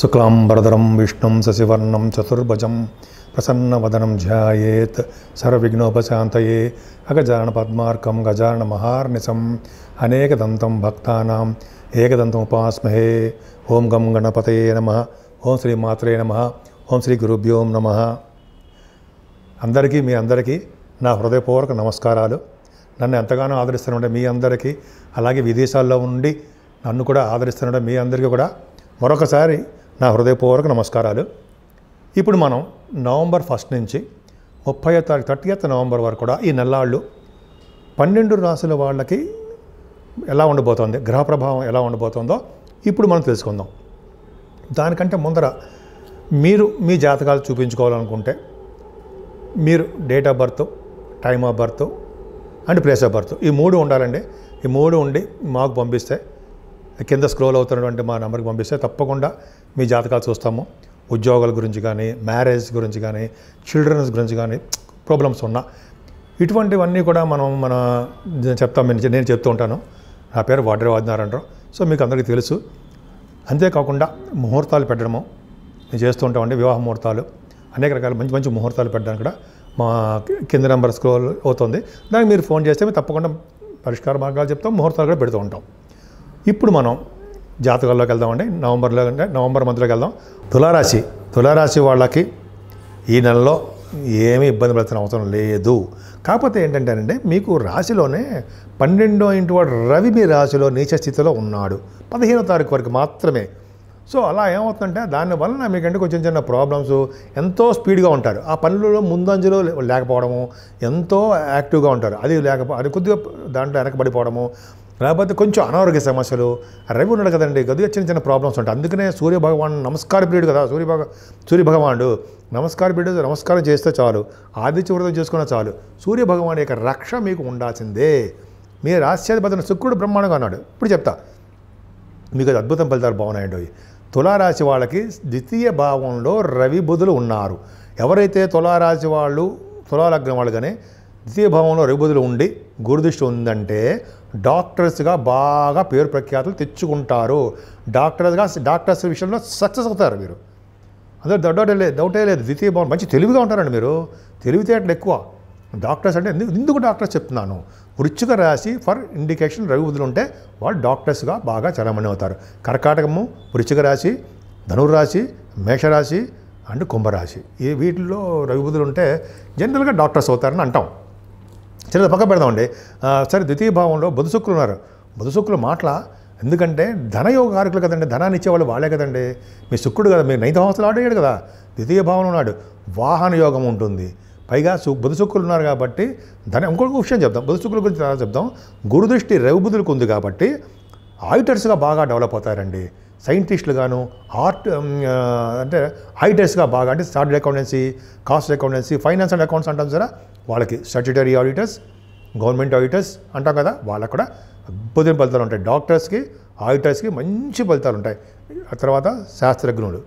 శుక్లాంబరధరం విష్ణుం శశివర్ణం చతుర్భుజం ప్రసన్నవదనం ధ్యాయేత్ సర్వవిఘ్నోపశాంతయే అగజాన పద్మార్కం గజాన మహార్నిసం అనేకదంతం భక్తానాం ఏకదంతం ఉపాస్మహే ఓం గం గణపతయే నమ ఓం శ్రీ మాత్రే నమ ఓం శ్రీ గురుభ్యో నమ అందరికీ మీ అందరికీ నా హృదయపూర్వక నమస్కారాలు నన్ను ఎంతగానో ఆదరిస్తున్నాడు మీ అందరికీ అలాగే విదేశాల్లో ఉండి నన్ను కూడా ఆదరిస్తున్నాడు మీ అందరికీ కూడా మరొకసారి నా హృదయపూర్వక నమస్కారాలు ఇప్పుడు మనం నవంబర్ ఫస్ట్ నుంచి ముప్పై తారీఖు థర్టీ ఎయిత్ నవంబర్ వరకు కూడా ఈ నెల్లాళ్ళు పన్నెండు రాసుల వాళ్ళకి ఎలా ఉండబోతోంది గ్రహ ప్రభావం ఎలా ఉండబోతుందో ఇప్పుడు మనం తెలుసుకుందాం దానికంటే ముందర మీరు మీ జాతకాలు చూపించుకోవాలనుకుంటే మీరు date of birth time of birth and place of birth ఈ మూడు ఉండాలండి ఈ మూడు ఉండి మాకు పంపిస్తే కింద స్క్రోల్ అవుతున్నటువంటి మా నెంబర్కి పంపిస్తే తప్పకుండా మీ జాతకాలు చూస్తాము ఉద్యోగాల గురించి కానీ మ్యారేజ్ గురించి కానీ చిల్డ్రన్స్ గురించి కానీ ప్రాబ్లమ్స్ ఉన్నా ఇటువంటివన్నీ కూడా మనం మన చెప్తాం నేను చెప్తూ ఉంటాను నా పేరు వాడ్రే వాదినారాయణరావు సో మీకు అందరికీ తెలుసు అంతేకాకుండా ముహూర్తాలు పెట్టడము మేము చేస్తూ ఉంటామండి వివాహ ముహూర్తాలు అనేక రకాల మంచి మంచి ముహూర్తాలు పెట్టడానికి కూడా మా కింద నెంబర్ స్క్రోల్ అవుతుంది దానికి మీరు ఫోన్ చేస్తే మేము తప్పకుండా పరిష్కార మార్గాలు చెప్తాం ముహూర్తాలు కూడా పెడుతూ ఉంటాం ఇప్పుడు మనం జాతకాల్లోకి వెళ్దామండి నవంబర్లో అంటే నవంబర్ మంత్లోకి వెళ్దాం తులారాశి తులారాశి వాళ్ళకి ఈ నెలలో ఏమీ ఇబ్బంది పడుతున్న అవసరం లేదు కాకపోతే ఏంటంటేనండి మీకు రాశిలోనే పన్నెండో ఇంటి వాడు రవి మీ రాశిలో నీచ స్థితిలో ఉన్నాడు పదిహేనో తారీఖు వరకు మాత్రమే సో అలా ఏమవుతుందంటే దానివల్ల మీకంటే కొంచెం చిన్న ప్రాబ్లమ్స్ ఎంతో స్పీడ్గా ఉంటారు ఆ పనులలో ముందంజలో లేకపోవడము ఎంతో యాక్టివ్గా ఉంటారు అది లేకపో అది కొద్దిగా దాంట్లో వెనకబడిపోవడము లేకపోతే కొంచెం అనారోగ్య సమస్యలు రవి ఉన్నాడు కదండి గది చిన్న చిన్న ప్రాబ్లమ్స్ ఉంటాయి అందుకనే భగవాన్ నమస్కార పీరియడ్ కదా సూర్యభగ భగవాను నమస్కార పీరియడ్ నమస్కారం చేస్తే చాలు ఆదిత్య వ్రతం చేసుకున్నా చాలు సూర్యభగవాన్ యొక్క రక్ష మీకు ఉండాల్సిందే మీ రాశ్యాధిపతిని శుక్రుడు బ్రహ్మాండంగా అన్నాడు ఇప్పుడు చెప్తా మీకు అది అద్భుతం ఫలితాలు బాగున్నాయండి తులారాశి వాళ్ళకి ద్వితీయ భావంలో రవి బుధులు ఉన్నారు ఎవరైతే తులారాశి వాళ్ళు తులాలగ్నం వాళ్ళు కానీ ద్వితీయ భావంలో రవి బుధులు ఉండి గురుదృష్టి ఉందంటే డాక్టర్స్గా బాగా పేరు ప్రఖ్యాతులు తెచ్చుకుంటారు డాక్టర్స్గా డాక్టర్స్ విషయంలో సక్సెస్ అవుతారు మీరు అందరు దొడ్డే లేదు డౌటే లేదు ద్వితీయ భావన మంచి తెలివిగా ఉంటారండి మీరు తెలివితేటలు ఎక్కువ డాక్టర్స్ అంటే ఎందుకు డాక్టర్స్ చెప్తున్నాను వృచ్చిక రాశి ఫర్ ఇండికేషన్ రవి ఉంటే వాళ్ళు డాక్టర్స్గా బాగా చలామణి అవుతారు కర్కాటకము వృచ్చిక రాశి ధనుర్రాశి మేషరాశి అండ్ కుంభరాశి ఈ వీటిల్లో రవి ఉంటే జనరల్గా డాక్టర్స్ అవుతారని అంటాం చిన్నది పక్క పెడదామండి సరే ద్వితీయ భావంలో బుధశుక్రులు ఉన్నారు బుధశుక్రులు మాటల ఎందుకంటే ధనయోగ కారకులు కదండి ధనాన్ని ఇచ్చేవాళ్ళు వాళ్ళే కదండి మీ శుక్రుడు కదా మీరు నైన్త్ హౌస్లో కదా ద్వితీయ భావన ఉన్నాడు వాహన యోగం ఉంటుంది పైగా సు బుధశుక్రులు ఉన్నారు కాబట్టి ధన ఇంకొక విషయం చెప్దాం బుధశుక్రుల గురించి చెప్దాం గురుదృష్టి రవిబుధులకు ఉంది కాబట్టి ఆయిటర్స్గా బాగా డెవలప్ అవుతారండి సైంటిస్టులుగాను ఆర్ట్ అంటే ఆడిటర్స్గా బాగా అంటే started accountancy cost accountancy finance and accounts అంటాం సరే వాళ్ళకి స్టాట్యుటరీ ఆడిటర్స్ గవర్నమెంట్ ఆడిటర్స్ అంటాం కదా వాళ్ళకు కూడా అద్భుతమైన ఫలితాలు ఉంటాయి డాక్టర్స్కి ఆడిటర్స్కి మంచి ఫలితాలు ఉంటాయి ఆ తర్వాత శాస్త్రజ్ఞులు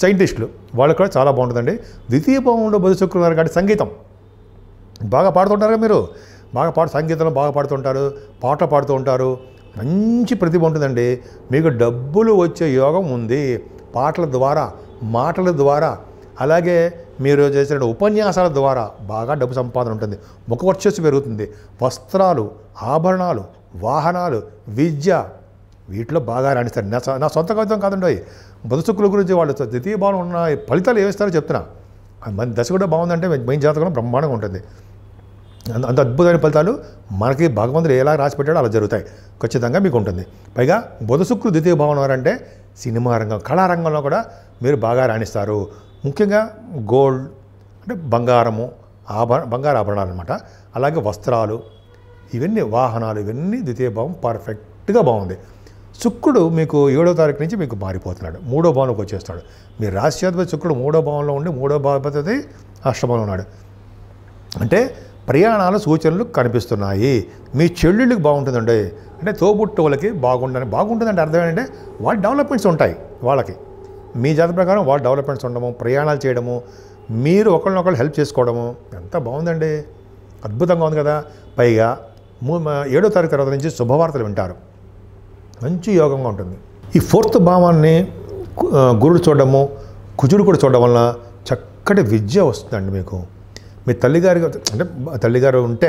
సైంటిస్టులు వాళ్ళకు కూడా చాలా బాగుంటుందండి ద్వితీయ భావంలో బుధ శుక్రవారం కాబట్టి సంగీతం బాగా పాడుతుంటారు మీరు బాగా పాడు సంగీతంలో బాగా పాడుతుంటారు పాటలు పాడుతూ ఉంటారు మంచి ప్రతిభ ఉంటుందండి మీకు డబ్బులు వచ్చే యోగం ఉంది పాటల ద్వారా మాటల ద్వారా అలాగే మీరు చేసిన ఉపన్యాసాల ద్వారా బాగా డబ్బు సంపాదన ఉంటుంది ముఖ వర్చస్సు పెరుగుతుంది వస్త్రాలు ఆభరణాలు వాహనాలు విద్య వీటిలో బాగా రాణిస్తారు నా నా సొంత కవితం కాదండి బతుకుల గురించి వాళ్ళు ద్వితీయ భావన ఉన్న ఫలితాలు ఏమిస్తారో చెప్తున్నా మన దశ కూడా బాగుందంటే మెయిన్ జాతకంలో బ్రహ్మాండంగా ఉంటుంది అంత అద్భుతమైన ఫలితాలు మనకి భగవంతుడు ఎలా రాసిపెట్టాడో అలా జరుగుతాయి ఖచ్చితంగా మీకు ఉంటుంది పైగా శుక్రు ద్వితీయ భవనం అంటే సినిమా రంగం కళారంగంలో కూడా మీరు బాగా రాణిస్తారు ముఖ్యంగా గోల్డ్ అంటే బంగారము ఆభరణ బంగారు ఆభరణాలు అనమాట అలాగే వస్త్రాలు ఇవన్నీ వాహనాలు ఇవన్నీ ద్వితీయ భావం పర్ఫెక్ట్గా బాగుంది శుక్రుడు మీకు ఏడో తారీఖు నుంచి మీకు మారిపోతున్నాడు మూడో భావంలోకి వచ్చేస్తాడు మీ రాశి శుక్రుడు మూడో భావంలో ఉండి మూడో భావపతి అష్టమంలో ఉన్నాడు అంటే ప్రయాణాల సూచనలు కనిపిస్తున్నాయి మీ చెల్లెళ్ళకి బాగుంటుందండి అంటే తోబుట్టువులకి బాగుండని బాగుంటుందంటే అర్థం ఏంటంటే వాళ్ళ డెవలప్మెంట్స్ ఉంటాయి వాళ్ళకి మీ జాతి ప్రకారం వాళ్ళ డెవలప్మెంట్స్ ఉండము ప్రయాణాలు చేయడము మీరు ఒకళ్ళనొకళ్ళు హెల్ప్ చేసుకోవడము ఎంత బాగుందండి అద్భుతంగా ఉంది కదా పైగా ఏడో తారీఖు తర్వాత నుంచి శుభవార్తలు వింటారు మంచి యోగంగా ఉంటుంది ఈ ఫోర్త్ భావాన్ని గురుడు చూడడము కుజుడు కూడా చూడడం వలన చక్కటి విద్య వస్తుందండి మీకు మీ తల్లిగారి అంటే తల్లిగారు ఉంటే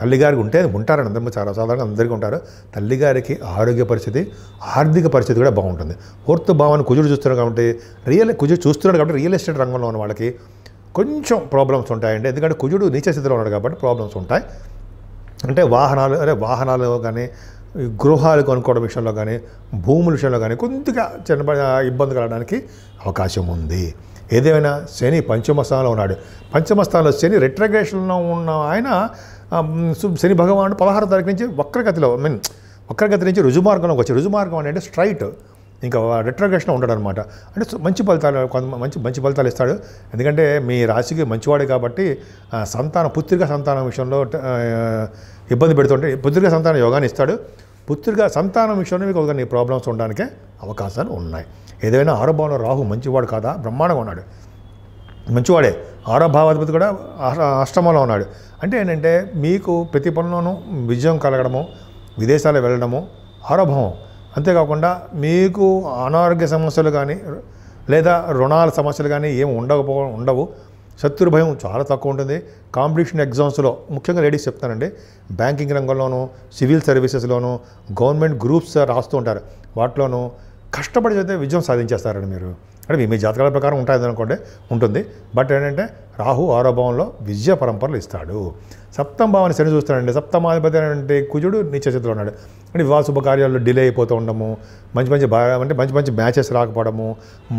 తల్లిగారికి ఉంటే ఉంటారని అందరూ చాలా సాధారణంగా అందరికీ ఉంటారు తల్లిగారికి ఆరోగ్య పరిస్థితి ఆర్థిక పరిస్థితి కూడా బాగుంటుంది ఫోర్త్ భావాన్ని కుజుడు చూస్తున్నారు కాబట్టి రియల్ కుజుడు చూస్తున్నాడు కాబట్టి రియల్ ఎస్టేట్ రంగంలో ఉన్న వాళ్ళకి కొంచెం ప్రాబ్లమ్స్ ఉంటాయండి ఎందుకంటే కుజుడు నీచ స్థితిలో ఉన్నాడు కాబట్టి ప్రాబ్లమ్స్ ఉంటాయి అంటే వాహనాలు అదే వాహనాలు కానీ గృహాలు కొనుక్కోవడం విషయంలో కానీ భూముల విషయంలో కానీ కొద్దిగా చిన్న ఇబ్బంది కలగడానికి అవకాశం ఉంది ఏదేమైనా శని పంచమస్థానంలో ఉన్నాడు పంచమస్థానంలో శని రిట్రగ్రేషన్లో ఉన్న ఆయన శని భగవానుడు పదహారు తారీఖు నుంచి వక్రగతిలో ఐ మీన్ వక్రగతి నుంచి రుజుమార్గంలోకి వచ్చి రుజుమార్గం అంటే స్ట్రైట్ ఇంకా రిట్రగ్రేషన్ ఉండడం అనమాట అంటే మంచి ఫలితాలు కొంత మంచి మంచి ఫలితాలు ఇస్తాడు ఎందుకంటే మీ రాశికి మంచివాడు కాబట్టి సంతానం పుత్రిక సంతానం విషయంలో ఇబ్బంది పెడుతుంటే పుత్రిక సంతానం యోగాన్ని ఇస్తాడు పుత్రిక సంతానం విషయంలో మీకు కొన్ని ప్రాబ్లమ్స్ ఉండడానికే అవకాశాలు ఉన్నాయి ఏదైనా ఆరోభావంలో రాహు మంచివాడు కాదా బ్రహ్మాండంగా ఉన్నాడు మంచివాడే ఆరో భావాధిపతి కూడా అష్టమంలో ఉన్నాడు అంటే ఏంటంటే మీకు ప్రతి పనిలోనూ విజయం కలగడము విదేశాలు వెళ్ళడము ఆరోభావం అంతేకాకుండా మీకు అనారోగ్య సమస్యలు కానీ లేదా రుణాల సమస్యలు కానీ ఏమి ఉండకపో ఉండవు శత్రు భయం చాలా తక్కువ ఉంటుంది కాంపిటీషన్ ఎగ్జామ్స్లో ముఖ్యంగా లేడీస్ చెప్తానండి బ్యాంకింగ్ రంగంలోనూ సివిల్ సర్వీసెస్లోనూ గవర్నమెంట్ గ్రూప్స్ రాస్తూ ఉంటారు వాటిలోనూ కష్టపడి చదివితే విజయం సాధించేస్తారండి మీరు అంటే మీ జాతకాల ప్రకారం ఉంటుంది అనుకోండి ఉంటుంది బట్ ఏంటంటే రాహు ఆరో విజయ పరంపరలు ఇస్తాడు సప్తం భావాన్ని శని చూస్తానండి సప్తమాధిపతి అంటే కుజుడు నిత్యచేతిలో ఉన్నాడు అంటే వివాహ శుభకార్యాల్లో డిలే అయిపోతూ ఉండము మంచి మంచి అంటే మంచి మంచి మ్యాచెస్ రాకపోవడము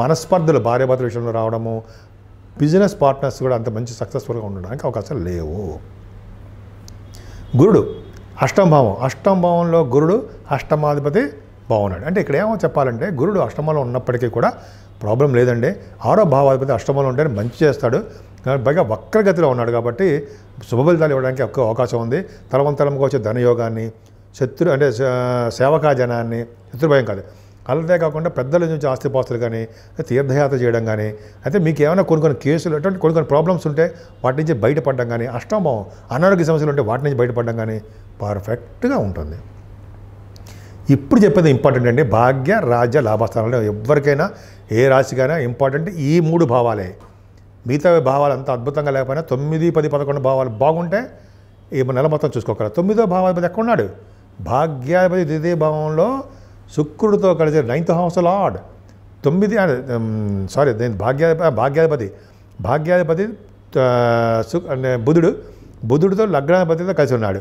మనస్పర్ధలు భార్యాభర్తల విషయంలో రావడము బిజినెస్ పార్ట్నర్స్ కూడా అంత మంచి సక్సెస్ఫుల్గా ఉండడానికి అవకాశాలు లేవు గురుడు అష్టంభావం అష్టంభావంలో గురుడు అష్టమాధిపతి బాగున్నాడు అంటే ఇక్కడ ఏమో చెప్పాలంటే గురుడు అష్టమంలో ఉన్నప్పటికీ కూడా ప్రాబ్లం లేదండి ఆరో భావాధిపతి అష్టమంలో ఉంటే మంచి చేస్తాడు పైగా వక్రగతిలో ఉన్నాడు కాబట్టి శుభఫలితాలు ఇవ్వడానికి ఎక్కువ అవకాశం ఉంది తలవంతలంగా వచ్చే ధనయోగాన్ని శత్రు అంటే సేవకాజనాన్ని శత్రుభయం కాదు అలాగే కాకుండా పెద్దల నుంచి ఆస్తిపాస్తులు కానీ తీర్థయాత్ర చేయడం కానీ అయితే మీకు ఏమైనా కొన్ని కొన్ని కేసులు అటువంటి కొన్ని కొన్ని ప్రాబ్లమ్స్ ఉంటే వాటి నుంచి బయటపడడం కానీ అష్టమం అనారోగ్య సమస్యలు ఉంటే వాటి నుంచి బయటపడడం కానీ పర్ఫెక్ట్గా ఉంటుంది ఇప్పుడు చెప్పేది ఇంపార్టెంట్ అండి భాగ్య రాజ్య లాభస్థానాలు ఎవరికైనా ఏ రాశికైనా ఇంపార్టెంట్ ఈ మూడు భావాలే మిగతా భావాలు అంత అద్భుతంగా లేకపోయినా తొమ్మిది పది పదకొండు భావాలు బాగుంటే ఈ నెల మొత్తం చూసుకోగలరు తొమ్మిదో భావాధిపతి ఎక్కడున్నాడు ఉన్నాడు భాగ్యాధిపతి ద్వితీయ భావంలో శుక్రుడితో కలిసి నైన్త్ హౌస్ లార్డ్ తొమ్మిది సారీ దీని భాగ్య భాగ్యాధిపతి భాగ్యాధిపతి బుధుడు బుధుడితో లగ్నాధిపతితో కలిసి ఉన్నాడు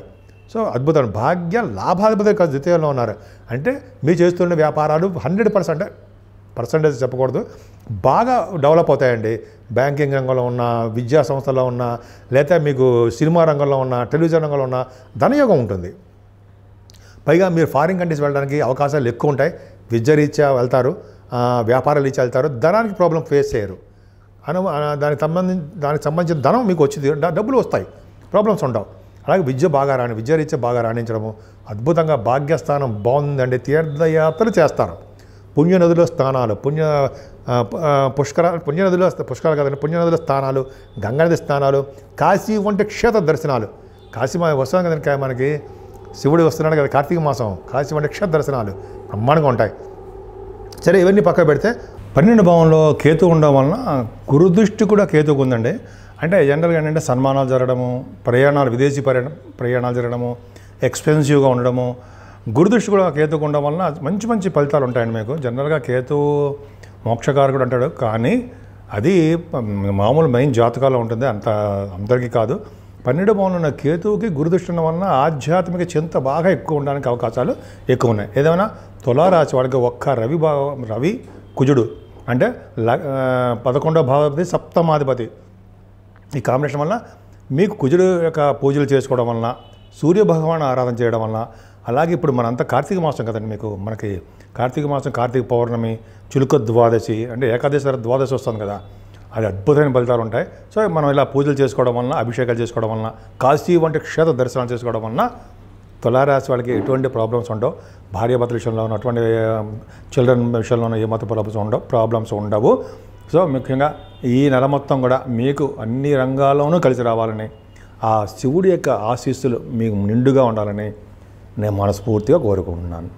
సో అద్భుతం భాగ్య లాభాధిపతి కలిసి ద్వితీయంలో ఉన్నారు అంటే మీరు చేస్తున్న వ్యాపారాలు హండ్రెడ్ పర్సెంట్ పర్సంటేజ్ చెప్పకూడదు బాగా డెవలప్ అవుతాయండి బ్యాంకింగ్ రంగంలో ఉన్న విద్యా సంస్థలో ఉన్న లేకపోతే మీకు సినిమా రంగంలో ఉన్న టెలివిజన్ రంగంలో ఉన్న ధనయోగం ఉంటుంది పైగా మీరు ఫారిన్ కంట్రీస్ వెళ్ళడానికి అవకాశాలు ఎక్కువ ఉంటాయి విద్యరీత్యా వెళ్తారు వ్యాపారాలు ఇచ్చి వెళ్తారు ధనానికి ప్రాబ్లం ఫేస్ చేయరు అను దానికి సంబంధించి దానికి సంబంధించిన ధనం మీకు వచ్చింది డబ్బులు వస్తాయి ప్రాబ్లమ్స్ ఉండవు అలాగే విద్య బాగా రాని రీత్యా బాగా రాణించడము అద్భుతంగా భాగ్యస్థానం బాగుందండి తీర్థయాత్రలు చేస్తారు పుణ్యనదుల స్థానాలు పుణ్య పుష్కర పుణ్యనదుల పుష్కరాలు కదండి పుణ్యనదుల స్థానాలు గంగానది స్థానాలు కాశీ వంటి క్షేత్ర దర్శనాలు కాశీ వస్తాం కదండి మనకి శివుడు వస్తున్నాడు కదా కార్తీక మాసం కాశీ క్షేత్ర దర్శనాలు బ్రహ్మాండంగా ఉంటాయి సరే ఇవన్నీ పక్క పెడితే పన్నెండు భావంలో కేతు ఉండడం వలన గురుదృష్టి కూడా కేతుకు ఉందండి అంటే జనరల్గా ఏంటంటే సన్మానాలు జరగడము ప్రయాణాలు విదేశీ పర్యాణ ప్రయాణాలు జరగడము ఎక్స్పెన్సివ్గా ఉండడము గురుదృష్టి కూడా కేతుకు ఉండడం వలన మంచి మంచి ఫలితాలు ఉంటాయండి మీకు జనరల్గా కేతు మోక్షకారకుడు అంటాడు కానీ అది మామూలు మెయిన్ జాతకాల్లో ఉంటుంది అంత అందరికీ కాదు పన్నెండు భవనంలో కేతువుకి గురుదృష్టం వలన ఆధ్యాత్మిక చింత బాగా ఎక్కువ ఉండడానికి అవకాశాలు ఎక్కువ ఉన్నాయి ఏదైనా తులారాశి వాడికి ఒక్క రవి భావ రవి కుజుడు అంటే ల పదకొండో భావాధిపతి సప్తమాధిపతి ఈ కాంబినేషన్ వల్ల మీకు కుజుడు యొక్క పూజలు చేసుకోవడం వలన సూర్యభగవాన్ ఆరాధన చేయడం వలన అలాగే ఇప్పుడు మన అంతా కార్తీక మాసం కదండి మీకు మనకి కార్తీక మాసం కార్తీక పౌర్ణమి చులుక ద్వాదశి అంటే ఏకాదశి ద్వాదశి వస్తుంది కదా అది అద్భుతమైన ఫలితాలు ఉంటాయి సో మనం ఇలా పూజలు చేసుకోవడం వలన అభిషేకాలు చేసుకోవడం వలన కాశీ వంటి క్షేత్ర దర్శనాలు చేసుకోవడం వలన తులారాశి వాళ్ళకి ఎటువంటి ప్రాబ్లమ్స్ ఉండవు భార్యాభర్తల విషయంలోనూ అటువంటి చిల్డ్రన్ విషయంలోనూ మత ప్రాబ్లమ్స్ ఉండవు ప్రాబ్లమ్స్ ఉండవు సో ముఖ్యంగా ఈ నెల మొత్తం కూడా మీకు అన్ని రంగాల్లోనూ కలిసి రావాలని ఆ శివుడి యొక్క ఆశీస్సులు మీకు నిండుగా ఉండాలని నేను మనస్ఫూర్తిగా కోరుకుంటున్నాను